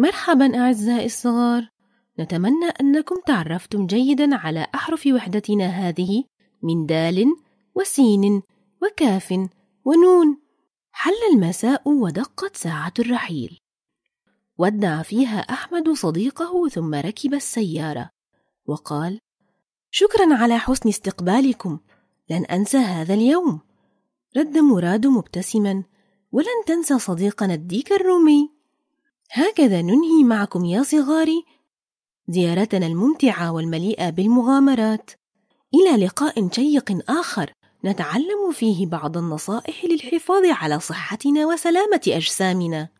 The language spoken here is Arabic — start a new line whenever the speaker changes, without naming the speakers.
مرحبا أعزائي الصغار نتمنى أنكم تعرفتم جيدا على أحرف وحدتنا هذه من دال وسين وكاف ونون حل المساء ودقت ساعة الرحيل ودع فيها أحمد صديقه ثم ركب السيارة وقال شكرا على حسن استقبالكم لن أنسى هذا اليوم رد مراد مبتسما ولن تنسى صديقنا الديك الرومي هكذا ننهي معكم يا صغاري زيارتنا الممتعة والمليئة بالمغامرات إلى لقاء شيق آخر نتعلم فيه بعض النصائح للحفاظ على صحتنا وسلامة أجسامنا